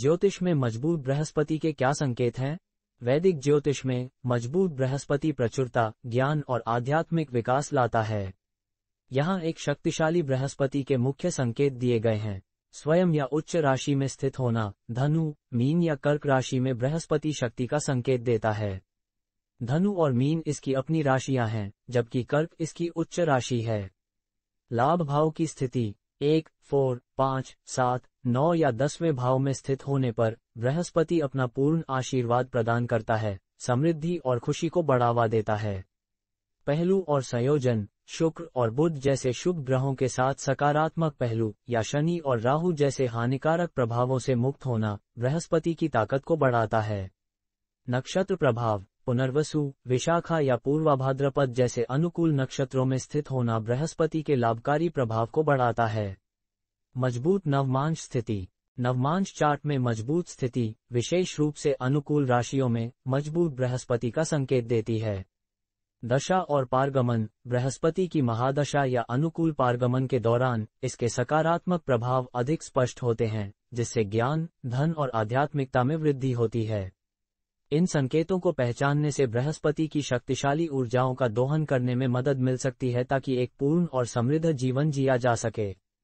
ज्योतिष में मजबूत बृहस्पति के क्या संकेत हैं वैदिक ज्योतिष में मजबूत बृहस्पति प्रचुरता ज्ञान और आध्यात्मिक विकास लाता है यहाँ एक शक्तिशाली बृहस्पति के मुख्य संकेत दिए गए हैं स्वयं या उच्च राशि में स्थित होना धनु मीन या कर्क राशि में बृहस्पति शक्ति का संकेत देता है धनु और मीन इसकी अपनी राशियां हैं जबकि कर्क इसकी उच्च राशि है लाभ भाव की स्थिति एक फोर पांच सात नौ या दसवें भाव में स्थित होने पर बृहस्पति अपना पूर्ण आशीर्वाद प्रदान करता है समृद्धि और खुशी को बढ़ावा देता है पहलू और संयोजन शुक्र और बुध जैसे शुभ ग्रहों के साथ सकारात्मक पहलू या शनि और राहु जैसे हानिकारक प्रभावों से मुक्त होना बृहस्पति की ताकत को बढ़ाता है नक्षत्र प्रभाव पुनर्वसु विशाखा या पूर्वाभाद्रपद जैसे अनुकूल नक्षत्रों में स्थित होना बृहस्पति के लाभकारी प्रभाव को बढ़ाता है मजबूत नवमांश स्थिति नवमांश चार्ट में मजबूत स्थिति विशेष रूप से अनुकूल राशियों में मजबूत बृहस्पति का संकेत देती है दशा और पारगमन बृहस्पति की महादशा या अनुकूल पारगमन के दौरान इसके सकारात्मक प्रभाव अधिक स्पष्ट होते हैं जिससे ज्ञान धन और आध्यात्मिकता में वृद्धि होती है इन संकेतों को पहचानने से बृहस्पति की शक्तिशाली ऊर्जाओं का दोहन करने में मदद मिल सकती है ताकि एक पूर्ण और समृद्ध जीवन जिया जा सके